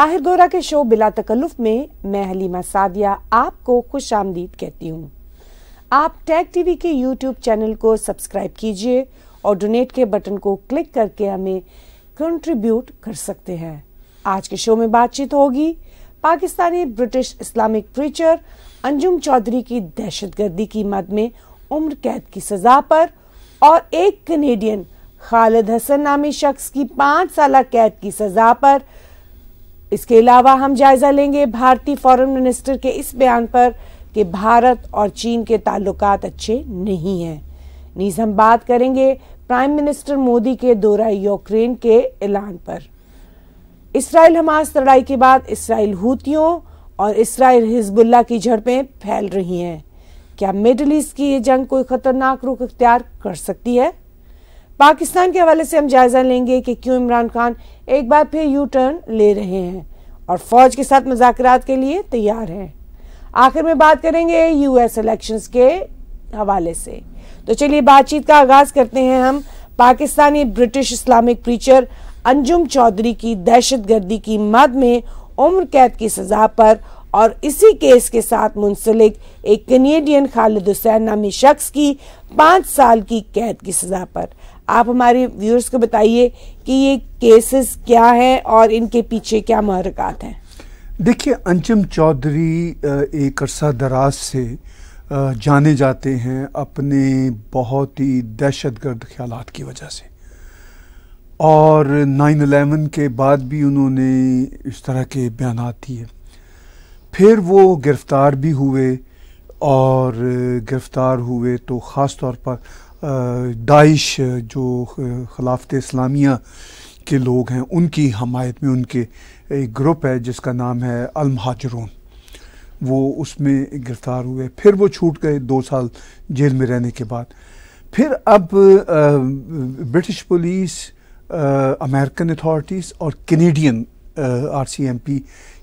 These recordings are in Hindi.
ताहिर गोरा के शो बिला तकल्लुफ में मैं हलीमा सादिया आपको खुश आमदीद कहती हूँ आप टैग टीवी के यूट्यूब चैनल को सब्सक्राइब कीजिए और डोनेट के बटन को क्लिक करके हमें कंट्रीब्यूट कर सकते हैं आज के शो में बातचीत होगी Pakistani British Islamic preacher Anjum Chaudhry की दहशतगर्दी की मद में उम्र कैद की सजा पर और एक कनेडियन खालिद हसन नामी शख्स की पांच साल कैद की सजा पर इसके अलावा हम जायजा लेंगे भारतीय फॉरेन मिनिस्टर के इस बयान पर कि भारत और चीन के ताल्लुक अच्छे नहीं हैं नीज हम बात करेंगे प्राइम मिनिस्टर मोदी के दौरा यूक्रेन के ऐलान पर इसराइल हमास लड़ाई के बाद इसराइल हूतियों और इसराइल हिजबुल्ला की झड़पें फैल रही हैं क्या मिडल ईस्ट की ये जंग कोई खतरनाक रुख अख्तियार कर सकती है पाकिस्तान के हवाले से हम जायजा लेंगे कि क्यों इमरान खान एक बार फिर यू टर्न ले रहे हैं और फौज के साथ मुजात के लिए तैयार हैं आखिर में बात करेंगे यूएस इलेक्शंस के हवाले से तो चलिए बातचीत का आगाज करते हैं हम Pakistani British Islamic preacher Anjum Chaudhry की दहशत गर्दी की मद में उम्र कैद की सजा पर और इसी केस के साथ मुंसलिक एक कनेडियन खालिद हुसैन नामी शख्स की पांच साल की कैद की सजा पर आप हमारे व्यूअर्स को बताइए कि ये केसेस क्या हैं और इनके पीछे क्या महरकत हैं देखिए अंजम चौधरी एक अरसा दराज से जाने जाते हैं अपने बहुत ही दहशत गर्द ख्याल की वजह से और नाइन अलेवन के बाद भी उन्होंने इस तरह के बयान दिए फिर वो गिरफ़्तार भी हुए और गिरफ़्तार हुए तो ख़ास तौर पर दाइश जो खिलाफत इस्लामिया के लोग हैं उनकी हमायत में उनके एक ग्रुप है जिसका नाम है अलमहाजरून वो उसमें गिरफ़्तार हुए फिर वो छूट गए दो साल जेल में रहने के बाद फिर अब ब्रिटिश पुलिस अमेरिकन अथॉरिटीज़ और Canadian R C M P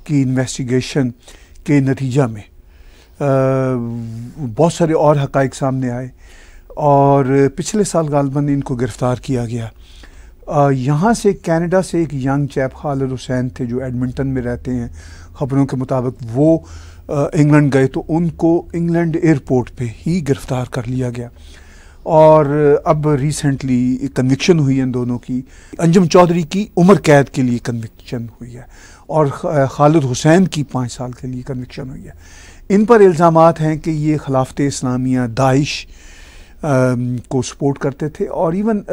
की इन्वेस्टिगेशन के नतीजा में बहुत सारे और हक़ सामने आए और पिछले साल गालबन इनको गिरफ़्तार किया गया यहाँ से कनाडा से एक यंग चैप खालिद हुसैन थे जो एडमिंटन में रहते हैं ख़बरों के मुताबिक वो इंग्लैंड गए तो उनको इंग्लैंड एयरपोर्ट पे ही गिरफ़्तार कर लिया गया और अब रिसेंटली कन्विक्शन हुई इन दोनों की अंजम चौधरी की उम्र कैद के लिए कन्विक्शन हुई है और खालिद हुसैन की पाँच साल के लिए कन्विक्शन हुई है इन पर इल्ज़ाम हैं कि ये खिलाफत इस्लामिया दाइश को सपोर्ट करते थे और इवन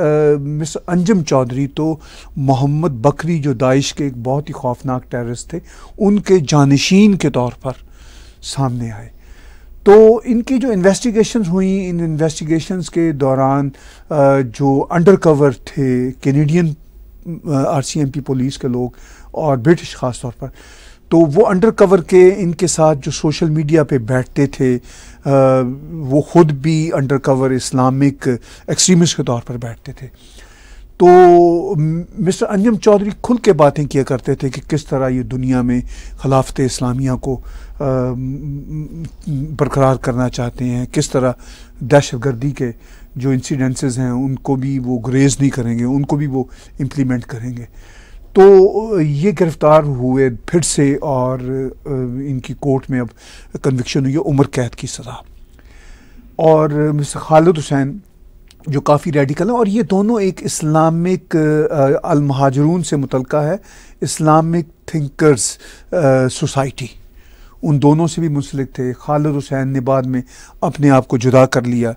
मिस अंजम चौधरी तो मोहम्मद बकरी जो दाइश के एक बहुत ही खौफनाक टेररिस्ट थे उनके जानशीन के तौर पर सामने आए तो इनकी जो इन्वेस्टिगेशन हुई इन इन्वेस्टिगेशंस के दौरान जो अंडरकवर थे कैनेडियन आरसीएमपी पुलिस के लोग और ब्रिटिश ख़ास तौर पर तो वो अंडर कवर के इनके साथ जो सोशल मीडिया पे बैठते थे आ, वो ख़ुद भी अंडर कवर इस्लामिक एक्सट्रीमिस्ट के तौर पर बैठते थे तो मिस्टर अंजम चौधरी खुल के बातें किया करते थे कि किस तरह ये दुनिया में खिलाफत इस्लामिया को बरकरार करना चाहते हैं किस तरह दहशत गर्दी के जो इंसिडेंसेस हैं उनको भी वो ग्रेज नहीं करेंगे उनको भी वो इम्प्लीमेंट करेंगे तो ये गिरफ़्तार हुए फिर से और इनकी कोर्ट में अब कन्विक्शन हुई है उम्र कैद की सज़ा और मिस्टर खालिद हुसैन जो काफ़ी रेडिकल हैं और ये दोनों एक इस्लामिक अलमहाजरून से मुतलका है इस्लामिक थिंकर्स सोसाइटी उन दोनों से भी मुंसलिक थे खालिद हुसैन ने बाद में अपने आप को जुदा कर लिया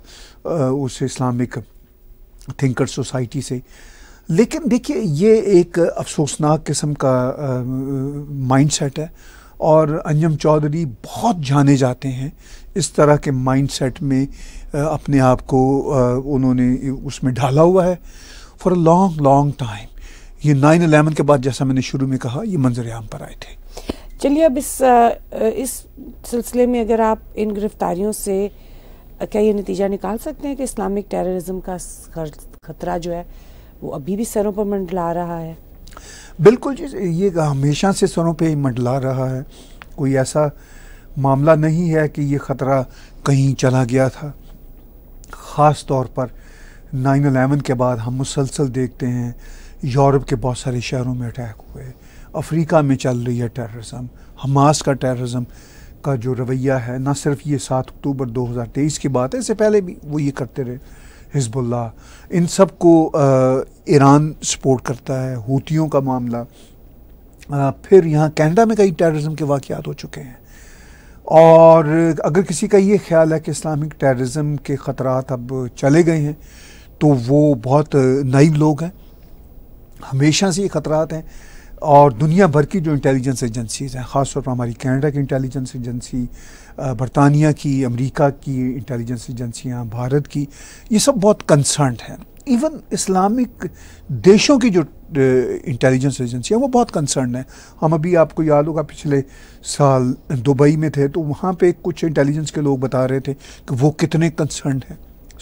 उस इस्लामिक थिंकर सोसाइटी से लेकिन देखिए ये एक अफसोसनाक किस्म का माइंडसेट है और अंजम चौधरी बहुत जाने जाते हैं इस तरह के माइंडसेट में आ, अपने आप को उन्होंने उसमें ढाला हुआ है for a long long time ये नाइन अलेवन के बाद जैसा मैंने शुरू में कहा ये मंजर आम पर आए थे चलिए अब इस इस सिलसिले में अगर आप इन गिरफ्तारियों से क्या ये नतीजा निकाल सकते हैं कि इस्लामिक टेररिज्म का खतरा जो है वो अभी भी सरों पर मंडला रहा है बिल्कुल जी ये हमेशा से सरों पे मंडला रहा है कोई ऐसा मामला नहीं है कि ये ख़तरा कहीं चला गया था ख़ास तौर पर नाइन अलेवन के बाद हम मुसलसल देखते हैं यूरोप के बहुत सारे शहरों में अटैक हुए अफ्रीका में चल रही है टेररिज्म हमास का टेररिज्म का जो रवैया है ना सिर्फ ये सात अक्टूबर 2023 की बात है इससे पहले भी वो ये करते रहे हिजबुल्ला इन सब को ईरान सपोर्ट करता है हूतियों का मामला आ, फिर यहाँ कनाडा में कई टेररिज्म के वाक़ हो चुके हैं और अगर किसी का ये ख्याल है कि इस्लामिक टेररिज्म के खतरा अब चले गए हैं तो वो बहुत नई लोग हैं हमेशा से ये ख़तरात हैं और दुनिया भर की जो इंटेलिजेंस एजेंसीज़ हैं ख़ासतौर पर हमारी कनाडा की इंटेलिजेंस एजेंसी बरतानिया की अमेरिका की इंटेलिजेंस एजेंसियाँ भारत की ये सब बहुत कंसर्न हैं इवन इस्लामिक देशों की जो इंटेलिजेंस एजेंसियाँ वो बहुत कंसर्न है हम अभी आपको याद होगा पिछले साल दुबई में थे तो वहाँ पे कुछ इंटेलिजेंस के लोग बता रहे थे कि वो कितने कंसर्न हैं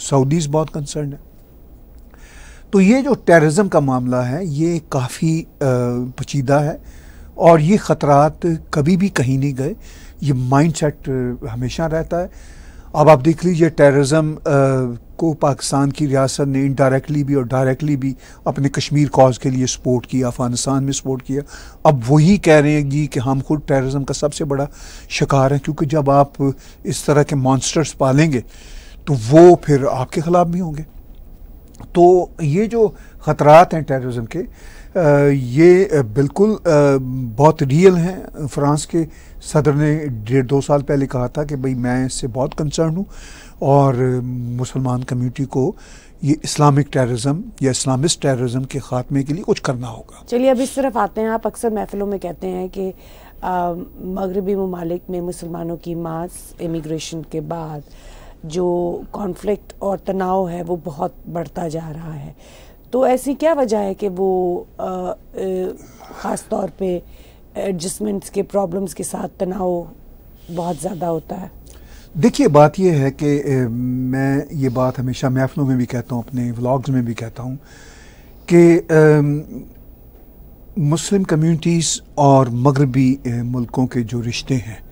सऊदीज़ बहुत कंसर्न है तो ये जो टेररिज्म का मामला है ये काफ़ी पचीदा है और ये ख़तरात कभी भी कहीं नहीं गए ये माइंडसेट uh, हमेशा रहता है अब आप देख लीजिए टेररिज्म uh, को पाकिस्तान की रियासत ने इनडायरेक्टली भी और डायरेक्टली भी अपने कश्मीर कॉज के लिए सपोर्ट किया अफगानिस्तान में सपोर्ट किया अब वही कह रहे हैं जी कि हम खुद टेररिज्म का सबसे बड़ा शिकार है क्योंकि जब आप इस तरह के मॉन्स्टर्स पालेंगे तो वो फिर आपके ख़िलाफ़ भी होंगे तो ये जो ख़तरात हैं टेररिज्म के ये बिल्कुल बहुत रियल हैं फ्रांस के सदर ने डेढ़ दो साल पहले कहा था कि भाई मैं इससे बहुत कंसर्न हूँ और मुसलमान कम्युनिटी को ये इस्लामिक टेररिज्म या इस्लामिस्ट टेररिज्म के खात्मे के लिए कुछ करना होगा चलिए अब इस तरफ आते हैं आप अक्सर महफिलों में कहते हैं कि मगरबी ममालिक में मुसलमानों की मास इमिग्रेशन के बाद जो कॉन्फ्लिक्ट और तनाव है वो बहुत बढ़ता जा रहा है तो ऐसी क्या वजह है कि वो ख़ास तौर पे एडजस्टमेंट्स के प्रॉब्लम्स के साथ तनाव बहुत ज़्यादा होता है देखिए बात यह है कि मैं ये बात हमेशा महफलों में भी कहता हूँ अपने व्लॉग्स में भी कहता हूँ कि मुस्लिम कम्युनिटीज़ और मगरबी मुल्कों के जो रिश्ते हैं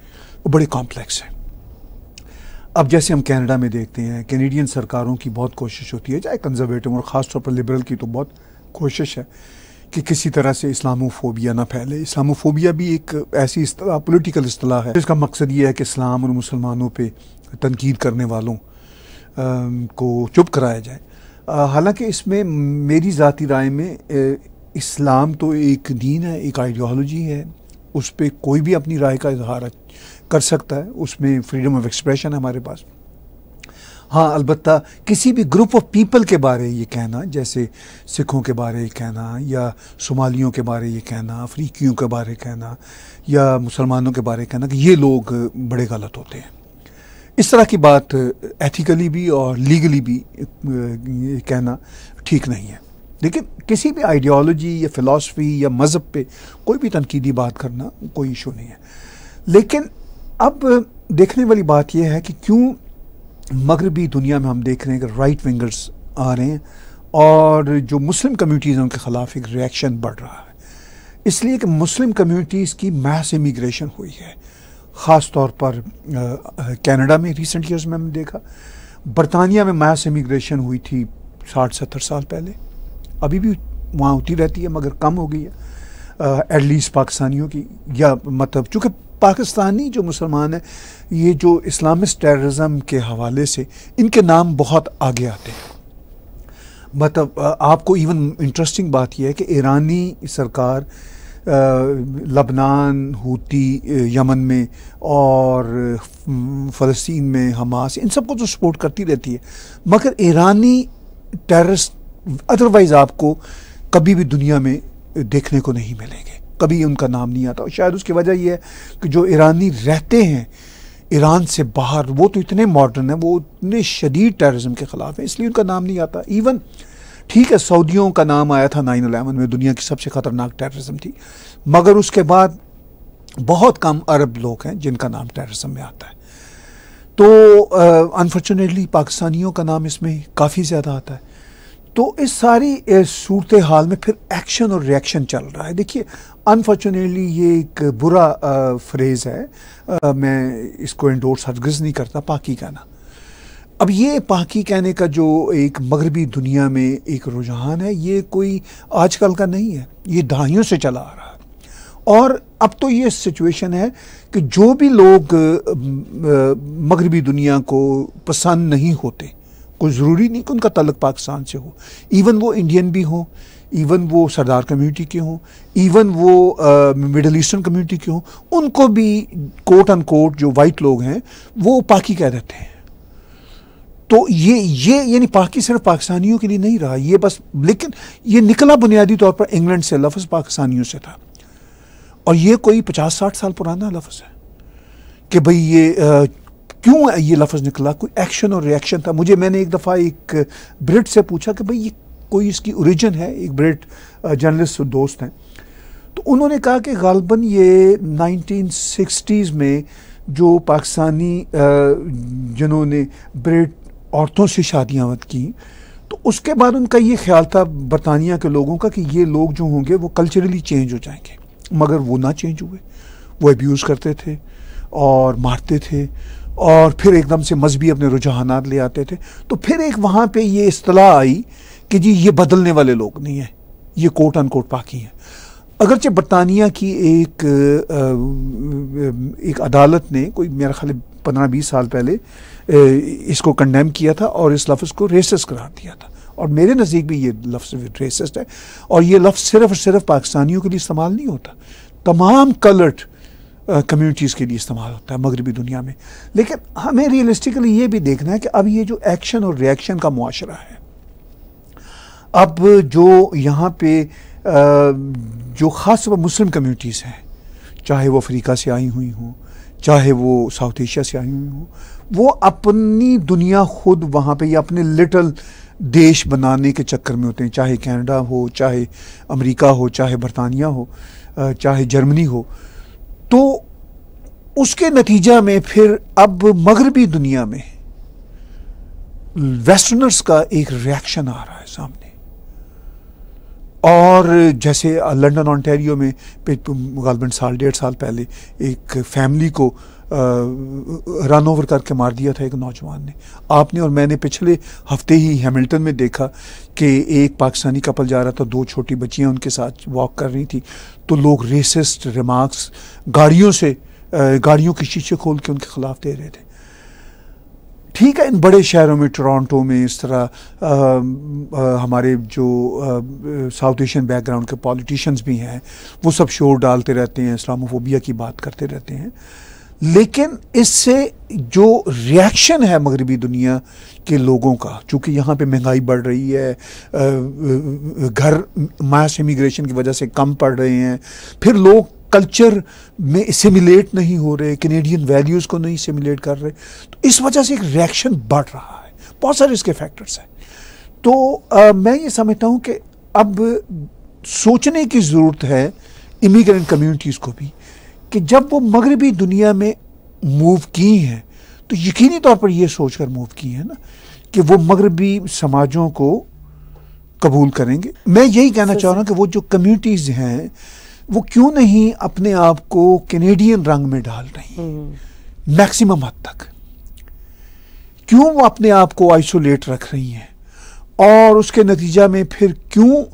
वो बड़े कॉम्प्लेक्स हैं अब जैसे हम कनाडा में देखते हैं कैनेडियन सरकारों की बहुत कोशिश होती है चाहे कंजर्वेटिव और ख़ास तौर पर लिबरल की तो बहुत कोशिश है कि किसी तरह से इस्लामोफोबिया ना फैले इस्लामोफोबिया भी एक ऐसी इस्तला, पोलिटिकल असलाह है जिसका मकसद ये है कि इस्लाम और मुसलमानों पर तनकीद करने वालों आ, को चुप कराया जाए हालांकि इसमें मेरी ज़ाती राय में इस्लाम तो एक दीन है एक आइडियोलॉजी है उस पर कोई भी अपनी राय का इजहार कर सकता है उसमें फ्रीडम ऑफ एक्सप्रेशन है हमारे पास हाँ अलबत् किसी भी ग्रुप ऑफ पीपल के बारे ये कहना जैसे सिखों के बारे ये कहना या शुमालियों के बारे ये कहना अफ्रीकियों के बारे कहना या मुसलमानों के बारे कहना कि ये लोग बड़े गलत होते हैं इस तरह की बात एथिकली भी और लीगली भी कहना ठीक नहीं है लेकिन किसी भी आइडियोलॉजी या फ़िलासफ़ी या मज़हब पर कोई भी तनकीदी बात करना कोई इशू नहीं है लेकिन अब देखने वाली बात यह है कि क्यों मगरबी दुनिया में हम देख रहे हैं कि राइट विंगर्स आ रहे हैं और जो मुस्लिम कम्यूनिटीज़ हैं उनके ख़िलाफ़ एक रिएक्शन बढ़ रहा है इसलिए कि मुस्लिम कम्यूनिटीज़ की मैस इमिग्रेशन हुई है ख़ास तौर पर कनाडा में रिसेंट ईयर्स में हमने देखा बरतानिया में मैस इमिग्रेशन हुई थी साठ सत्तर साल पहले अभी भी वहाँ होती रहती है मगर कम हो गई है एटलीस्ट पाकिस्तानियों की या मतलब चूँकि पाकिस्तानी जो मुसलमान हैं ये जो इस्लामिक टेर्रज़म के हवाले से इनके नाम बहुत आगे आते हैं मतलब आपको इवन इंटरेस्टिंग बात यह है कि ईरानी सरकार लबनान हूती यमन में और फ़लस्तीन में हमास इन सबको तो सपोर्ट करती रहती है मगर ईरानी टेररिस्ट अदरवाइज़ आपको कभी भी दुनिया में देखने को नहीं मिलेंगे कभी उनका नाम नहीं आता और शायद उसकी वजह यह है कि जो ईरानी रहते हैं ईरान से बाहर वो तो इतने मॉडर्न हैं वो इतने शदीद टेररिज्म के ख़िलाफ़ हैं इसलिए उनका नाम नहीं आता इवन ठीक है सऊदियों का नाम आया था नाइन अलेवन में दुनिया की सबसे ख़तरनाक टेररिज्म थी मगर उसके बाद बहुत कम अरब लोग हैं जिनका नाम टेररिज्म में आता है तो अनफॉर्चुनेटली पाकिस्तानियों का नाम इसमें काफ़ी ज़्यादा आता है तो इस सारी सूरत हाल में फिर एक्शन और रिएक्शन चल रहा है देखिए अनफॉर्चुनेटली ये एक बुरा फ्रेज़ है आ, मैं इसको इंडोर्स हरगज़ नहीं करता पाकि कहना अब ये पाकि कहने का जो एक मगरबी दुनिया में एक रुझान है ये कोई आजकल का नहीं है ये दहाइयों से चला आ रहा है और अब तो ये सिचुएशन है कि जो भी लोग मगरबी दुनिया को पसंद नहीं होते कोई ज़रूरी नहीं कि उनका तलक पाकिस्तान से हो इवन वो इंडियन भी हो इवन वो सरदार कम्युनिटी के हों इवन वो मिडल ईस्टर्न कम्युनिटी के हों उनको भी कोट अन कोट जो वाइट लोग हैं वो पाकि कह देते हैं तो ये ये यानी पाकि सिर्फ पाकिस्तानियों के लिए नहीं रहा ये बस लेकिन ये निकला बुनियादी तौर पर इंग्लैंड से लफ्ज़ पाकिस्तानियों से था और ये कोई पचास साठ साल पुराना लफ्ज़ है कि भाई ये क्यों ये लफ्ज़ निकला कोई एक्शन और रिएक्शन था मुझे मैंने एक दफ़ा एक ब्रिट से पूछा कि भाई ये कोई इसकी ओरिजिन है एक ब्रिट जर्नलिस्ट दोस्त हैं तो उन्होंने कहा कि गालबन ये सिक्सटीज़ में जो पाकिस्तानी जिन्होंने ब्रिट औरतों से शादियाँ की तो उसके बाद उनका ये ख्याल था बरतानिया के लोगों का कि ये लोग जो होंगे वो कल्चरली चेंज हो जाएंगे मगर वो ना चेंज हुए वो एब्यूज़ करते थे और मारते थे और फिर एकदम से मजहबी अपने रुझानात ले आते थे तो फिर एक वहाँ पे ये असलाह आई कि जी ये बदलने वाले लोग नहीं हैं ये कोट अन कोट पाकि हैं अगरचे बरतानिया की एक एक अदालत ने कोई मेरा ख्याल पंद्रह बीस साल पहले इसको कंडेम किया था और इस लफ्ज़ को रेसिस करार दिया था और मेरे नज़दीक भी ये लफ्ज़ रेसिस्ट है और ये लफ्ज़ सिर्फ और सिर्फ पाकिस्तानियों के लिए इस्तेमाल नहीं होता तमाम कलर्ड कम्युनिटीज़ के लिए इस्तेमाल होता है मगरबी दुनिया में लेकिन हमें रियलिस्टिकली ये भी देखना है कि अब ये जो एक्शन और रिएक्शन का माशरा है अब जो यहाँ पे जो ख़ास तौर मुस्लिम कम्यूनिटीज़ हैं चाहे वो अफ्रीका से आई हुई हों चाहे वो साउथ एशिया से आई हुई हों वो अपनी दुनिया खुद वहाँ पे या अपने लिटल देश बनाने के चक्कर में होते हैं चाहे कनाडा हो चाहे अमेरिका हो चाहे बरतानिया हो चाहे जर्मनी हो तो उसके नतीजा में फिर अब मगरबी दुनिया में वेस्टर्नर्स का एक रिएक्शन आ रहा है सामने और जैसे लंदन ऑनटेरियो में गलबन साल डेढ़ साल पहले एक फैमिली को रन ओवर करके मार दिया था एक नौजवान ने आपने और मैंने पिछले हफ्ते ही हैमिल्टन में देखा कि एक पाकिस्तानी कपल जा रहा था दो छोटी बच्चियां उनके साथ वॉक कर रही थी तो लोग रेसिस्ट रिमार्क्स गाड़ियों से गाड़ियों के शीशे खोल के उनके खिलाफ दे रहे थे ठीक है इन बड़े शहरों में टोरंटो में इस तरह आ, आ, हमारे जो साउथ एशियन बैकग्राउंड के पॉलिटिशियंस भी हैं वो सब शोर डालते रहते हैं इस्लामोफोबिया की बात करते रहते हैं लेकिन इससे जो रिएक्शन है मगरबी दुनिया के लोगों का चूँकि यहाँ पे महंगाई बढ़ रही है घर मास इमिग्रेशन की वजह से कम पड़ रहे हैं फिर लोग कल्चर में सिमिलेट नहीं हो रहे कैनेडियन वैल्यूज़ को नहीं सिमिलेट कर रहे तो इस वजह से एक रिएक्शन बढ़ रहा है बहुत सारे इसके फैक्टर्स हैं तो आ, मैं ये समझता हूँ कि अब सोचने की ज़रूरत है इमिग्रेंट कम्युनिटीज़ को भी कि जब वो मगरबी दुनिया में मूव की हैं तो यकीनी तौर पर ये सोच कर मूव की है ना कि वो मगरबी समाजों को कबूल करेंगे मैं यही कहना चाह रहा हूँ कि वो जो कम्युनिटीज़ हैं वो क्यों नहीं अपने आप को कैनेडियन रंग में डाल रही मैक्सिमम हद तक क्यों वो अपने आप को आइसोलेट रख रही हैं और उसके नतीजा में फिर क्यों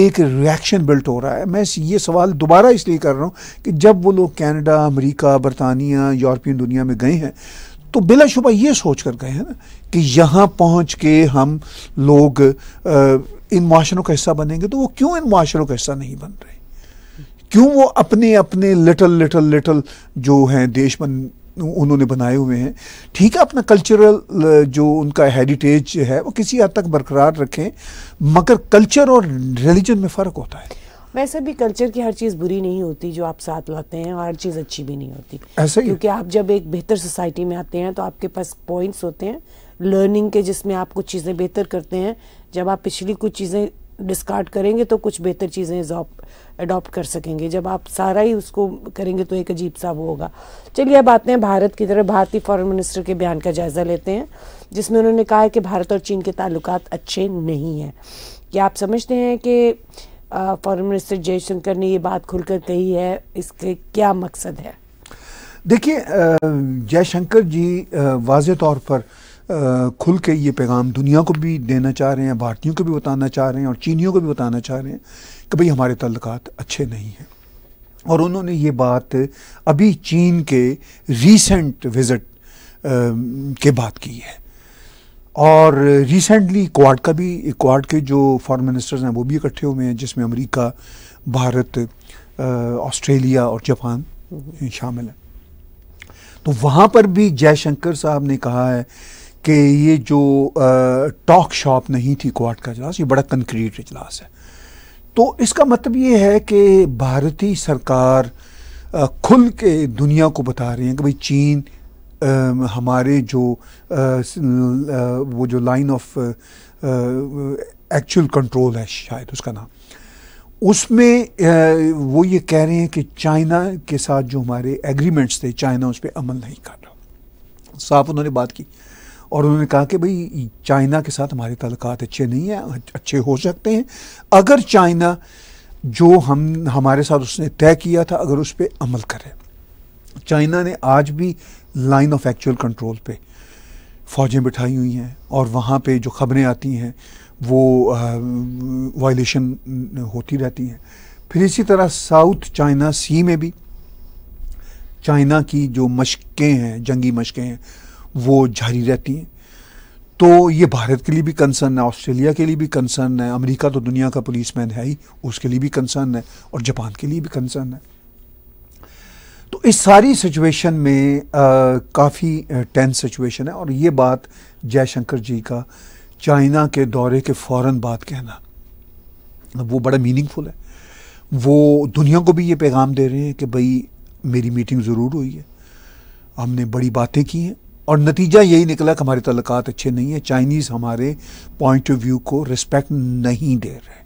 एक रिएक्शन बिल्ट हो रहा है मैं ये सवाल दोबारा इसलिए कर रहा हूँ कि जब वो लोग कनाडा अमेरिका बरतानिया यूरोपियन दुनिया में गए हैं तो बिलाशुबा ये सोच कर गए हैं ना कि यहाँ पहुँच के हम लोग आ, इन माशरों का हिस्सा बनेंगे तो वो क्यों इन माशरों का हिस्सा नहीं बन रहे क्यों वो अपने अपने लिटल लिटल लिटल जो हैं देश बन उन्होंने बनाए हुए हैं ठीक है अपना कल्चरल जो उनका हेरिटेज है वो किसी हद तक बरकरार रखें मगर कल्चर और रिलीजन में फ़र्क होता है वैसे भी कल्चर की हर चीज़ बुरी नहीं होती जो आप साथ लाते हैं और हर चीज़ अच्छी भी नहीं होती ऐसे ही क्योंकि आप जब एक बेहतर सोसाइटी में आते हैं तो आपके पास पॉइंट्स होते हैं लर्निंग के जिसमें आप कुछ चीज़ें बेहतर करते हैं जब आप पिछली कुछ चीज़ें डिस्कार्ड करेंगे तो कुछ बेहतर चीज़ें अडॉप्ट कर सकेंगे जब आप सारा ही उसको करेंगे तो एक अजीब सा वो होगा चलिए अब आते हैं भारत की तरफ भारतीय फॉरेन मिनिस्टर के बयान का जायज़ा लेते हैं जिसमें उन्होंने कहा है कि भारत और चीन के ताल्लुक अच्छे नहीं हैं क्या आप समझते हैं कि फॉरन मिनिस्टर जयशंकर ने ये बात खुलकर कही है इसके क्या मकसद है देखिए जयशंकर जी वाज तौर पर खुल के ये पैगाम दुनिया को भी देना चाह रहे हैं भारतीयों को भी बताना चाह रहे हैं और चीनियों को भी बताना चाह रहे हैं कि भाई हमारे तल्लक अच्छे नहीं हैं और उन्होंने ये बात अभी चीन के रीसेंट विज़िट के बाद की है और रिसेंटली क्वाड का भी क्वाड के जो फॉरेन मिनिस्टर्स हैं वो भी इकट्ठे हुए हैं जिसमें अमेरिका भारत ऑस्ट्रेलिया और जापान हम्म। शामिल है तो वहाँ पर भी जयशंकर साहब ने कहा है कि ये जो टॉक शॉप नहीं थी क्वाड का इजलास ये बड़ा कंक्रीट इजलास है तो इसका मतलब ये है कि भारतीय सरकार खुल के दुनिया को बता रही है कि भाई चीन हमारे जो वो जो लाइन ऑफ एक्चुअल कंट्रोल है शायद उसका नाम उसमें वो ये कह रहे हैं कि चाइना के साथ जो हमारे एग्रीमेंट्स थे चाइना उस पर अमल नहीं कर रहा साफ उन्होंने बात की और उन्होंने कहा कि भाई चाइना के साथ हमारे तल्क अच्छे नहीं हैं अच्छे हो सकते हैं अगर चाइना जो हम हमारे साथ उसने तय किया था अगर उस पर अमल करे चाइना ने आज भी लाइन ऑफ एक्चुअल कंट्रोल पे फौजें बिठाई हुई हैं और वहाँ पे जो खबरें आती हैं वो वायलेशन होती रहती हैं फिर इसी तरह साउथ चाइना सी में भी चाइना की जो मशकें हैं जंगी मशकें हैं वो जारी रहती हैं तो ये भारत के लिए भी कंसर्न है ऑस्ट्रेलिया के लिए भी कंसर्न है अमेरिका तो दुनिया का पुलिस मैन है ही उसके लिए भी कंसर्न है और जापान के लिए भी कंसर्न है तो इस सारी सिचुएशन में काफ़ी टेंस सिचुएशन है और ये बात जयशंकर जी का चाइना के दौरे के फ़ौर बाद कहना वो बड़ा मीनिंगफुल है वो दुनिया को भी ये पैगाम दे रहे हैं कि भाई मेरी मीटिंग ज़रूर हुई है हमने बड़ी बातें की हैं और नतीजा यही निकला कि हमारे तल्क़ अच्छे नहीं है चाइनीज़ हमारे पॉइंट ऑफ व्यू को रिस्पेक्ट नहीं दे रहे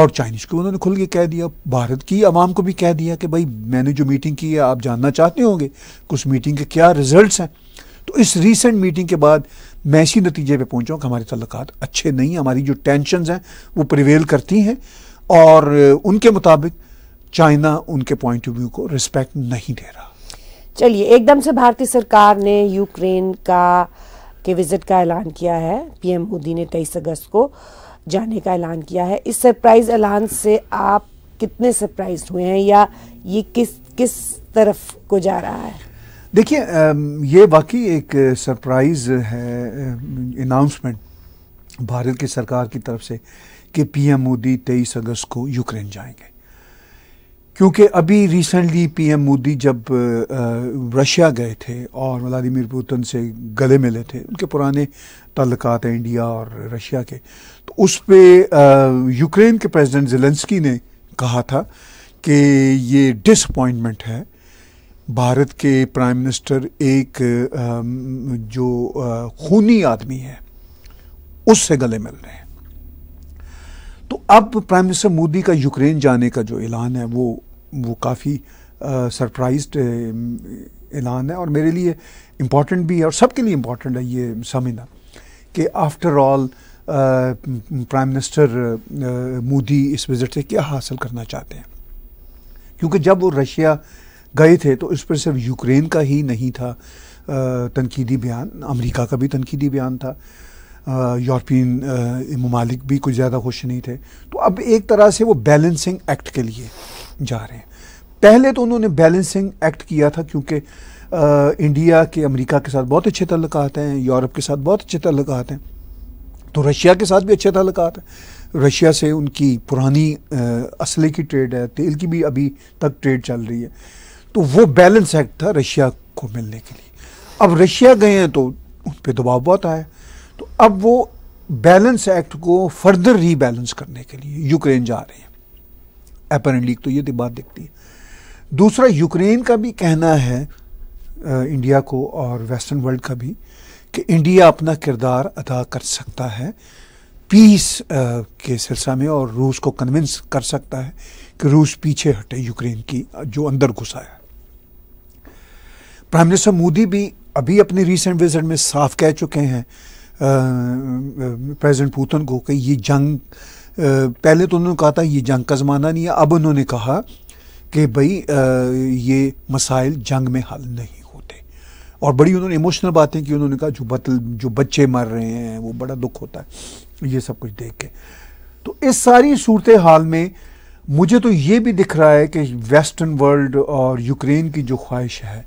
और चाइनीज़ को उन्होंने खुल के कह दिया भारत की आवाम को भी कह दिया कि भाई मैंने जो मीटिंग की है आप जानना चाहते होंगे कि उस मीटिंग के क्या रिजल्ट्स हैं तो इस रीसेंट मीटिंग के बाद मैं इसी नतीजे पे पहुंचा कि हमारे तल्क अच्छे नहीं हमारी जो टेंशनस हैं वो प्रिवेल करती हैं और उनके मुताबिक चाइना उनके पॉइंट ऑफ व्यू को रिस्पेक्ट नहीं दे रहा चलिए एकदम से भारतीय सरकार ने यूक्रेन का के विजिट का ऐलान किया है पीएम मोदी ने तेईस अगस्त को जाने का ऐलान किया है इस सरप्राइज ऐलान से आप कितने सरप्राइज हुए हैं या ये किस किस तरफ को जा रहा है देखिए ये वाकई एक सरप्राइज है अनाउंसमेंट भारत की सरकार की तरफ से कि पीएम मोदी तेईस अगस्त को यूक्रेन जाएंगे क्योंकि अभी रिसेंटली पीएम मोदी जब रशिया गए थे और व्लादिमिर पुतिन से गले मिले थे उनके पुराने तल्लक हैं इंडिया और रशिया के तो उस पर यूक्रेन के प्रेसिडेंट जेलेंसकी ने कहा था कि ये डिसअपॉइंटमेंट है भारत के प्राइम मिनिस्टर एक जो खूनी आदमी है उससे गले मिल रहे हैं तो अब प्राइम मिनिस्टर मोदी का यूक्रेन जाने का जो ऐलान है वो वो काफ़ी सरप्राइज ऐलान है और मेरे लिए इम्पॉर्टेंट भी है और सब के लिए इम्पॉर्टेंट है ये समझना कि after all Prime Minister Modi इस विज़िट से क्या हासिल करना चाहते हैं क्योंकि जब वो रशिया गए थे तो इस पर सिर्फ यूक्रेन का ही नहीं था तनकीदी बयान अमेरिका का भी तनकीदी बयान था यूरोपियन ममालिक भी कुछ ज़्यादा खुश नहीं थे तो अब एक तरह से वो बैलेंसिंग एक्ट के लिए जा रहे हैं पहले तो उन्होंने बैलेंसिंग एक्ट किया था क्योंकि इंडिया के अमेरिका के साथ बहुत अच्छे तल्लक हैं यूरोप के साथ बहुत अच्छे तल्लक हैं तो रशिया के साथ भी अच्छे तल्लक हैं रशिया से उनकी पुरानी असले की ट्रेड है तेल की भी अभी तक ट्रेड चल रही है तो वो बैलेंस एक्ट था रशिया को मिलने के लिए अब रशिया गए हैं तो उन पर दबाव बहुत आया तो अब वो बैलेंस एक्ट को फर्दर रीबैलेंस करने के लिए यूक्रेन जा रहे हैं अपेरेंटली तो ये तो बात दिखती है दूसरा यूक्रेन का भी कहना है इंडिया को और वेस्टर्न वर्ल्ड का भी कि इंडिया अपना किरदार अदा कर सकता है पीस के सिलसिला में और रूस को कन्विंस कर सकता है कि रूस पीछे हटे यूक्रेन की जो अंदर घुसा है प्राइम मिनिस्टर मोदी भी अभी अपने रिसेंट विजिट में साफ कह चुके हैं प्रेसिडेंट पुतिन को कि ये जंग पहले तो उन्होंने कहा था ये जंग का ज़माना नहीं है अब उन्होंने कहा कि भाई ये मसाइल जंग में हल नहीं होते और बड़ी उन्होंने इमोशनल बातें की उन्होंने कहा जो बतल जो बच्चे मर रहे हैं वो बड़ा दुख होता है ये सब कुछ देख के तो इस सारी सूरत हाल में मुझे तो ये भी दिख रहा है कि वेस्टर्न वर्ल्ड और यूक्रेन की जो ख्वाहिश है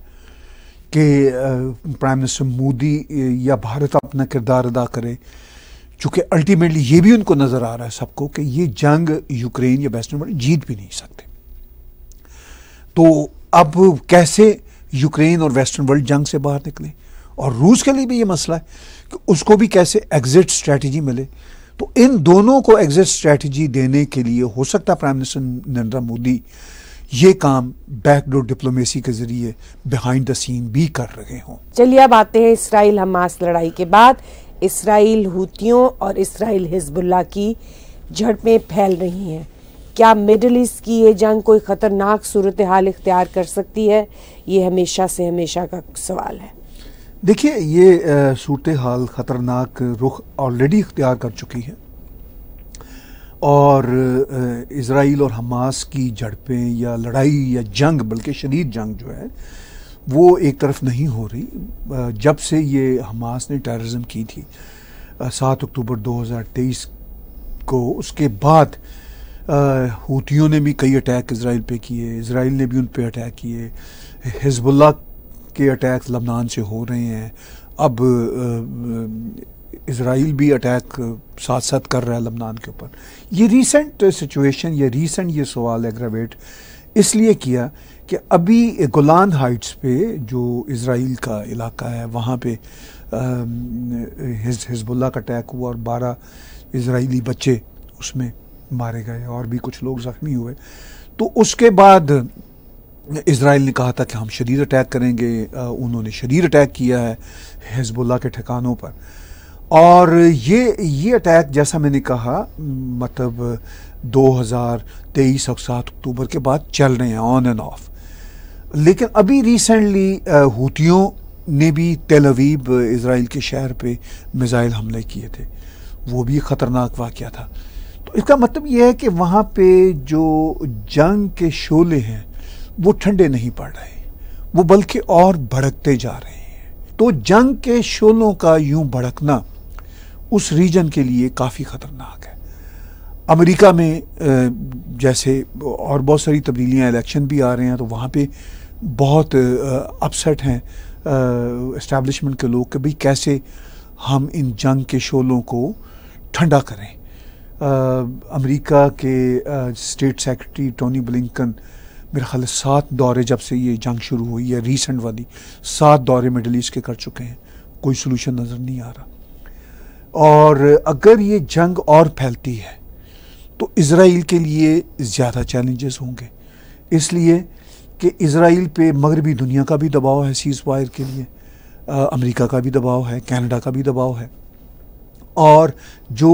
कि प्राइम मिनिस्टर मोदी या भारत अपना किरदार अदा करे चूंकि अल्टीमेटली ये भी उनको नज़र आ रहा है सबको कि ये जंग यूक्रेन या वेस्टर्न वर्ल्ड जीत भी नहीं सकते तो अब कैसे यूक्रेन और वेस्टर्न वर्ल्ड जंग से बाहर निकले और रूस के लिए भी ये मसला है कि उसको भी कैसे एग्जिट स्ट्रेटजी मिले तो इन दोनों को एग्जिट स्ट्रेटजी देने के लिए हो सकता प्राइम मिनिस्टर नरेंद्र मोदी ये काम बैकडोर डिप्लोमेसी के जरिए बिहाइंड द सीन भी कर रहे हों चलिए अब आते हैं इसराइल हमास लड़ाई के बाद इसराइल हूतियों और इसराइल हिजबुल्ला की झड़पें फैल रही हैं क्या मिडल ईस्ट की ये जंग कोई ख़तरनाक सूरत हाल इख्तियार कर सकती है ये हमेशा से हमेशा का सवाल है देखिए ये सूरत हाल ख़तरनाक रुख ऑलरेडी इख्तियार कर चुकी है और इसराइल और हमास की झड़पें या लड़ाई या जंग बल्कि शदीद जंग जो है वो एक तरफ नहीं हो रही जब से ये हमास ने टेररिज्म की थी सात अक्टूबर 2023 को उसके बाद हूतियों ने भी कई अटैक इसराइल पे किए इसराइल ने भी उन पे अटैक किए हिजबुल्ला के अटैक लबनान से हो रहे हैं अब इसराइल भी अटैक साथ साथ कर रहा है लबनान के ऊपर ये रीसेंट सिचुएशन ये रीसेंट ये सवाल एग्रावेट इसलिए किया कि अभी गोलान हाइट्स पे जो इसराइल का इलाका है वहाँ पे हिजबुल्ला का अटैक हुआ और बारह इसराइली बच्चे उसमें मारे गए और भी कुछ लोग ज़ख्मी हुए तो उसके बाद इसराइल ने कहा था कि हम शदीद अटैक करेंगे उन्होंने शदीद अटैक किया है हिजबुल्ला के ठिकानों पर और ये ये अटैक जैसा मैंने कहा मतलब 2023 और सात अक्टूबर के बाद चल रहे हैं ऑन एंड ऑफ लेकिन अभी रिसेंटली हूतियों ने भी तेल अवीब इसराइल के शहर पे मिज़ाइल हमले किए थे वो भी ख़तरनाक वाक़ था तो इसका मतलब यह है कि वहाँ पे जो जंग के शोले हैं वो ठंडे नहीं पड़ रहे वो बल्कि और भड़कते जा रहे हैं तो जंग के शोलों का यूं भड़कना उस रीजन के लिए काफ़ी ख़तरनाक है अमेरिका में जैसे और बहुत सारी तब्दीलियाँ इलेक्शन भी आ रहे हैं तो वहाँ पे बहुत अपसेट हैं इस्टेब्लिशमेंट के लोग कि भाई कैसे हम इन जंग के शोलों को ठंडा करें अमेरिका के स्टेट सेक्रेटरी टोनी ब्लिंकन मेरे ख्याल सात दौरे जब से ये जंग शुरू हुई है रीसेंट वाली सात दौरे मिडल ईस्ट के कर चुके हैं कोई सलूशन नज़र नहीं आ रहा और अगर ये जंग और फैलती है तो इसराइल के लिए ज़्यादा चैलेंजेस होंगे इसलिए कि इसराइल पे मगरबी दुनिया का भी दबाव है सीज़ वायर के लिए अमेरिका का भी दबाव है कनाडा का भी दबाव है और जो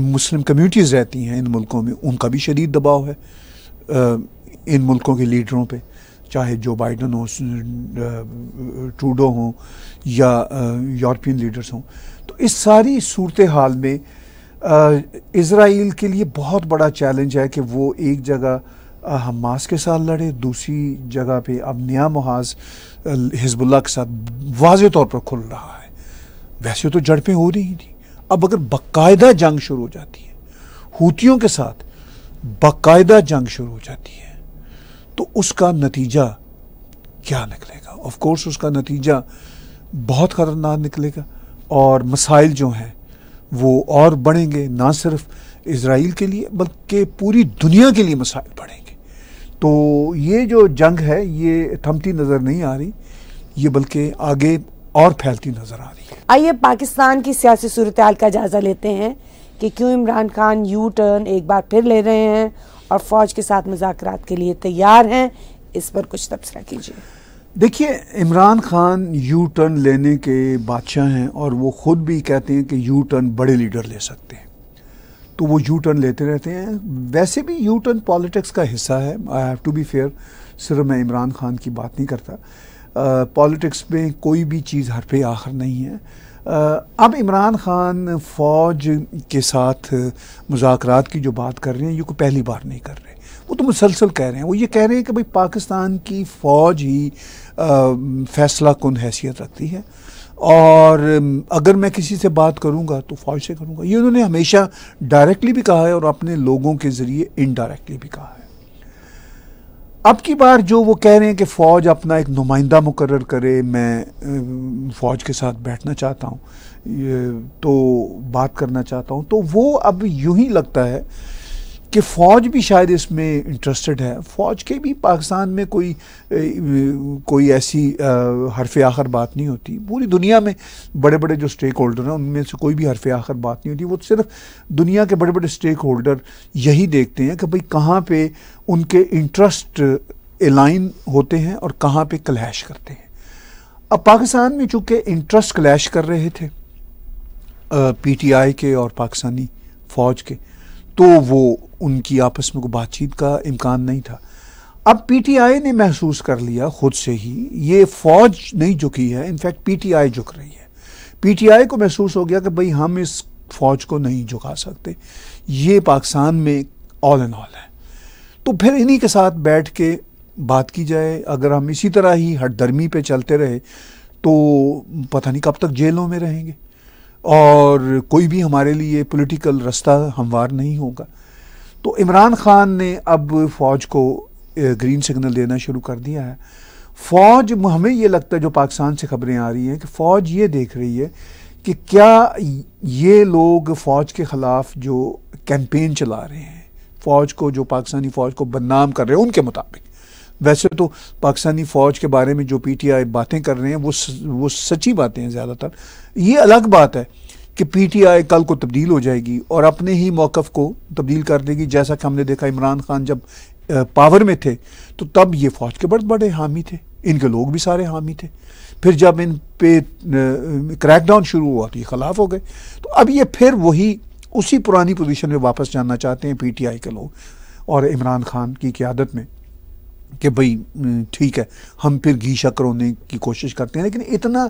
मुस्लिम कम्यूनिटीज़ रहती हैं इन मुल्कों में उनका भी शदीद दबाव है इन मुल्कों के लीडरों पे चाहे जो बाइडन हो ट्रूडो हो या यूरोपियन लीडर्स हों तो इस सारी सूरत हाल में इसराइल के लिए बहुत बड़ा चैलेंज है कि वो एक जगह हमास के साथ लड़े दूसरी जगह पे अब नया महाज हिजबुल्ला के साथ वाज तौर पर खुल रहा है वैसे तो जड़पें हो रही थी अब अगर बाकायदा जंग शुरू हो जाती है हूतियों के साथ बाकायदा जंग शुरू हो जाती है तो उसका नतीजा क्या निकलेगा ऑफ कोर्स उसका नतीजा बहुत ख़तरनाक निकलेगा और मसाइल जो हैं वो और बढ़ेंगे ना सिर्फ इसराइल के लिए बल्कि पूरी दुनिया के लिए मसाइल बढ़ेंगे तो ये जो जंग है ये थमती नज़र नहीं आ रही ये बल्कि आगे और फैलती नज़र आ रही है आइए पाकिस्तान की सियासी सूरत का जायज़ा लेते हैं कि क्यों इमरान खान यू टर्न एक बार फिर ले रहे हैं और फौज के साथ मुजाकर के लिए तैयार हैं इस पर कुछ तबसरा कीजिए देखिए इमरान खान यू टर्न लेने के बादशाह हैं और वो ख़ुद भी कहते हैं कि यू टर्न बड़े लीडर ले सकते हैं तो वो यू टर्न लेते रहते हैं वैसे भी यू टर्न पॉलिटिक्स का हिस्सा है I have to be fair सिर्फ मैं इमरान खान की बात नहीं करता पॉलिटिक्स में कोई भी चीज़ हर पे आखिर नहीं है अब इमरान खान फौज के साथ मुजाकर की जो बात कर रहे हैं ये को पहली बार नहीं कर रहे वो तो मुसलसल कह रहे हैं वो ये कह रहे हैं कि भाई पाकिस्तान की फ़ौज ही फैसला कन हैसियत रखती है और अगर मैं किसी से बात करूंगा तो फौज से करूंगा ये उन्होंने हमेशा डायरेक्टली भी कहा है और अपने लोगों के ज़रिए इनडायरेक्टली भी कहा है अब की बार जो वो कह रहे हैं कि फ़ौज अपना एक नुमाइंदा मुकर करे मैं फ़ौज के साथ बैठना चाहता हूँ तो बात करना चाहता हूँ तो वो अब यूं ही लगता है कि फ़ौज भी शायद इसमें इंटरेस्टेड है फ़ौज के भी पाकिस्तान में कोई कोई ऐसी हरफ आखिर बात नहीं होती पूरी दुनिया में बड़े बड़े जो स्टेक होल्डर हैं उनमें से कोई भी हरफ आखिर बात नहीं होती वो सिर्फ दुनिया के बड़े बड़े स्टेक होल्डर यही देखते हैं कि भाई कहाँ पर उनके इंटरेस्ट एलाइन होते हैं और कहाँ पर क्लैश करते हैं अब पाकिस्तान में चूँकि इंटरेस्ट क्लैश कर रहे थे आई के और पाकिस्तानी फ़ौज के तो वो उनकी आपस में कोई बातचीत का इम्कान नहीं था अब पीटीआई ने महसूस कर लिया खुद से ही ये फौज नहीं झुकी है इनफैक्ट पीटीआई झुक रही है पीटीआई को महसूस हो गया कि भाई हम इस फौज को नहीं झुका सकते ये पाकिस्तान में ऑल एंड ऑल है तो फिर इन्हीं के साथ बैठ के बात की जाए अगर हम इसी तरह ही हटदर्मी पे चलते रहे तो पता नहीं कब तक जेलों में रहेंगे और कोई भी हमारे लिए पॉलिटिकल रास्ता हमवार नहीं होगा तो इमरान खान ने अब फ़ौज को ग्रीन सिग्नल देना शुरू कर दिया है फ़ौज हमें ये लगता है जो पाकिस्तान से खबरें आ रही हैं कि फ़ौज ये देख रही है कि क्या ये लोग फ़ौज के ख़िलाफ़ जो कैंपेन चला रहे हैं फ़ौज को जो पाकिस्तानी फ़ौज को बदनाम कर रहे हैं उनके मुताबिक वैसे तो पाकिस्तानी फ़ौज के बारे में जो पीटीआई बातें कर रहे हैं वो वो सच्ची बातें हैं ज़्यादातर ये अलग बात है कि पीटीआई कल को तब्दील हो जाएगी और अपने ही मौक़ को तब्दील कर देगी जैसा कि हमने देखा इमरान खान जब पावर में थे तो तब ये फ़ौज के बड़े बड़े हामी थे इनके लोग भी सारे हामी थे फिर जब इन पे क्रैकडाउन शुरू हुआ तो ये खिलाफ हो गए तो अब ये फिर वही उसी पुरानी पोजीशन में वापस जाना चाहते हैं पीटीआई के लोग और इमरान खान की क्यादत में कि भाई ठीक है हम फिर शक्कर करोने की कोशिश करते हैं लेकिन इतना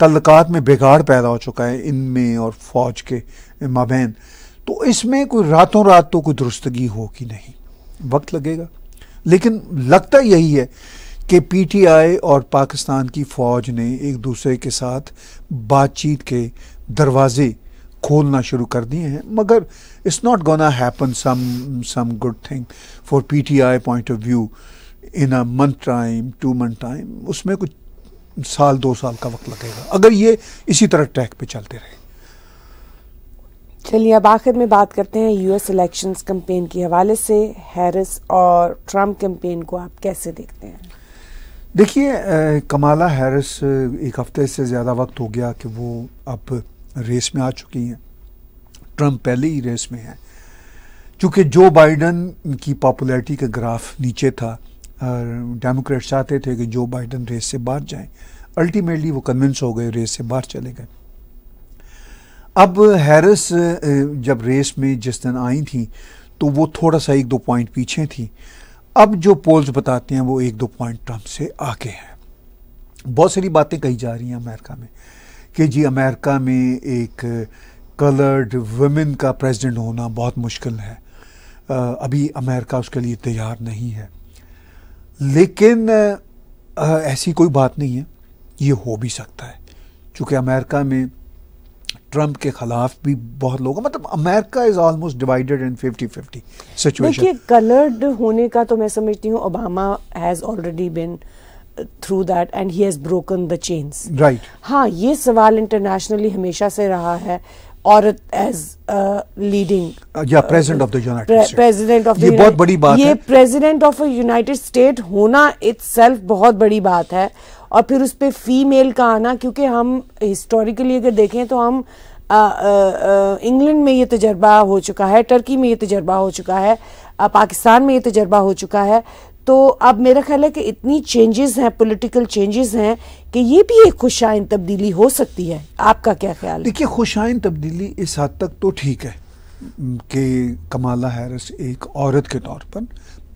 तल्लक़ात में बिगाड़ पैदा हो चुका है इनमें और फौज के माबेन तो इसमें कोई रातों रात तो कोई दुरुस्तगी होगी नहीं वक्त लगेगा लेकिन लगता यही है कि पीटीआई और पाकिस्तान की फ़ौज ने एक दूसरे के साथ बातचीत के दरवाज़े खोलना शुरू कर दिए हैं मगर It's not going to happen some, some good thing for PTI point of view in a month time, two month time. उसमें कुछ साल दो साल का वक्त लगेगा अगर ये इसी तरह ट्रैक पे चलते रहे चलिए अब आखिर में बात करते हैं यूएस इलेक्शंस कैंपेन के हवाले से हैरिस और ट्रम्प कैंपेन को आप कैसे देखते हैं देखिए कमाला हैरिस एक हफ्ते से ज़्यादा वक्त हो गया कि वो अब रेस में आ चुकी हैं ट्रंप पहले ही रेस में है चूंकि जो बाइडन की पॉपुलैरिटी का ग्राफ नीचे था और डेमोक्रेट चाहते थे कि जो बाइडन रेस से बाहर जाएं अल्टीमेटली वो कन्विंस हो गए रेस से बाहर चले गए अब हैरिस जब रेस में जिस दिन आई थी तो वो थोड़ा सा एक दो पॉइंट पीछे थी अब जो पोल्स बताते हैं वो एक दो पॉइंट ट्रंप से आगे हैं बहुत सारी बातें कही जा रही हैं अमेरिका में कि जी अमेरिका में एक कलर्ड वुमेन का प्रेसिडेंट होना बहुत मुश्किल है अभी अमेरिका उसके लिए तैयार नहीं है लेकिन ऐसी कोई बात नहीं है ये हो भी सकता है क्योंकि अमेरिका में ट्रंप के खिलाफ भी बहुत लोग मतलब America is almost divided in fifty fifty situation देखिए कलर्ड होने का तो मैं समझती हूँ Obama has already been through that and he has broken the chains right हाँ ये सवाल इंटरनेशनली हमेशा से रहा है औरत एज लीडिंग या President of the United State President of ये बहुत बड़ी बात ये प्रेसिडेंट ऑफ यूनाइटेड स्टेट होना इट्सल्फ बहुत बड़ी बात है और फिर उस पर फीमेल का आना क्योंकि हम हिस्टोरिकली अगर देखें तो हम इंग्लैंड uh, uh, uh, में ये तजर्बा हो चुका है टर्की में ये तजर्बा हो चुका है पाकिस्तान में ये तजर्बा हो चुका है तो अब मेरा ख्याल है कि इतनी चेंजेस हैं पॉलिटिकल चेंजेस हैं कि ये भी एक खुशाइन तब्दीली हो सकती है आपका क्या ख्याल देखिए खुशाइन तब्दीली इस हद तक तो ठीक है कि कमाला हैरिस एक औरत के तौर पर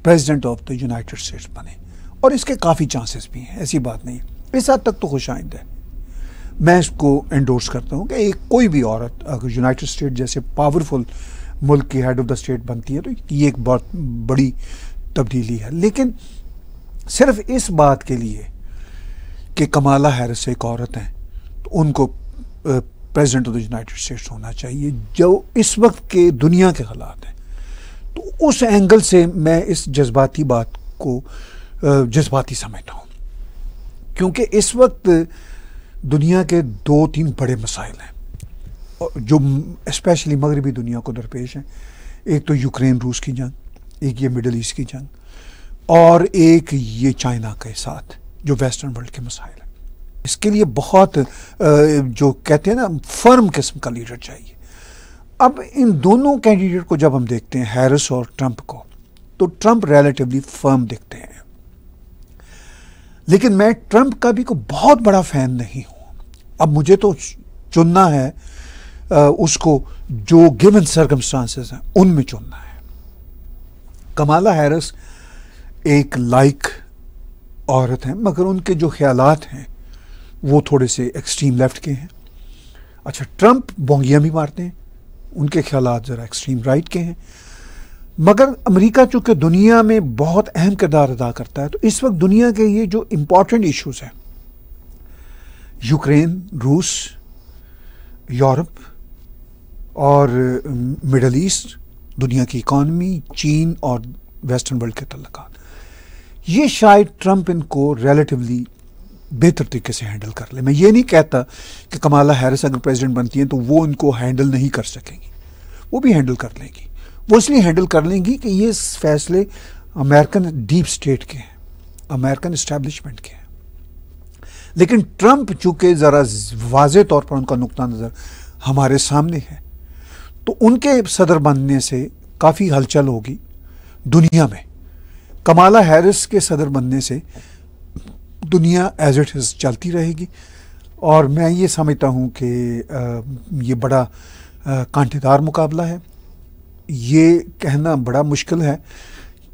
President of the United States बने और इसके काफ़ी चांसेस भी हैं ऐसी बात नहीं इस हद तक तो खुशाइंद है मैं इसको एंडोर्स करता हूँ कि एक कोई भी औरत अगर यूनाइटेड स्टेट जैसे पावरफुल मुल्क की हेड ऑफ द स्टेट बनती है तो ये एक बहुत बड़ी तब्दीली है लेकिन सिर्फ इस बात के लिए कि कमाला हैरिस एक औरत हैं तो उनको President of the United States होना चाहिए जो इस वक्त के दुनिया के हालात हैं तो उस एंगल से मैं इस जज्बाती बात को जज्बाती समझता हूँ क्योंकि इस वक्त दुनिया के दो तीन बड़े मसाइल हैं जो स्पेशली मगरबी दुनिया को दरपेश हैं एक तो यूक्रेन रूस की जंग एक ये मिडल ईस्ट की जंग और एक ये चाइना के साथ जो वेस्टर्न वर्ल्ड के मसाइल हैं इसके लिए बहुत जो कहते हैं ना फर्म किस्म का लीडर चाहिए अब इन दोनों कैंडिडेट को जब हम देखते हैं हैरिस और ट्रंप को तो ट्रंप रिलेटिवली फर्म दिखते हैं लेकिन मैं ट्रंप का भी को बहुत बड़ा फैन नहीं हूं अब मुझे तो चुनना है उसको जो गिवन सर्कमस्टांसेस हैं उनमें चुनना है कमाला हैरस एक लाइक औरत हैं मगर उनके जो ख्याल हैं वो थोड़े से एक्सट्रीम लेफ्ट के हैं अच्छा ट्रंप बोंगियाँ भी मारते हैं उनके ख्याल ज़रा एक्सट्रीम राइट के हैं मगर अमेरिका चूंकि दुनिया में बहुत अहम किरदार अदा करता है तो इस वक्त दुनिया के ये जो इम्पोर्टेंट इश्यूज हैं यूक्रेन रूस यूरोप और मिडल ईस्ट दुनिया की इकॉनमी चीन और वेस्टर्न वर्ल्ड के तल्लक ये शायद ट्रंप इनको रिलेटिवली बेहतर तरीके से हैंडल कर ले मैं ये नहीं कहता कि कमाला हैरिस अगर प्रेसिडेंट बनती हैं तो वो इनको हैंडल नहीं कर सकेंगी वो भी हैंडल कर लेंगी वो इसलिए हैंडल कर लेंगी कि ये फैसले अमेरिकन डीप स्टेट के हैं अमेरिकन इस्टेब्लिशमेंट के हैं लेकिन ट्रंप चूंकि ज़रा वाज तौर पर उनका नुकता नज़र हमारे सामने है तो उनके सदर बनने से काफ़ी हलचल होगी दुनिया में कमाला हैरिस के सदर बनने से दुनिया एज इट इज़ चलती रहेगी और मैं ये समझता हूँ कि ये बड़ा कांटेदार मुकाबला है ये कहना बड़ा मुश्किल है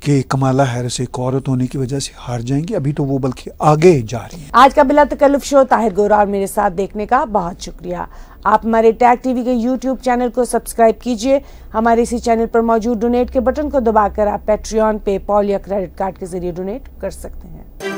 कि कमाला हैरिस एक औरत होने की वजह से हार जाएंगी अभी तो वो बल्कि आगे जा रही है आज का बिला तकल्लुफ शो ताहिर गोरा और मेरे साथ देखने का बहुत शुक्रिया आप हमारे टैग टीवी के यूट्यूब चैनल को सब्सक्राइब कीजिए हमारे इसी चैनल पर मौजूद डोनेट के बटन को दबाकर आप पेट्रियन पेपॉल या क्रेडिट कार्ड के जरिए डोनेट कर सकते हैं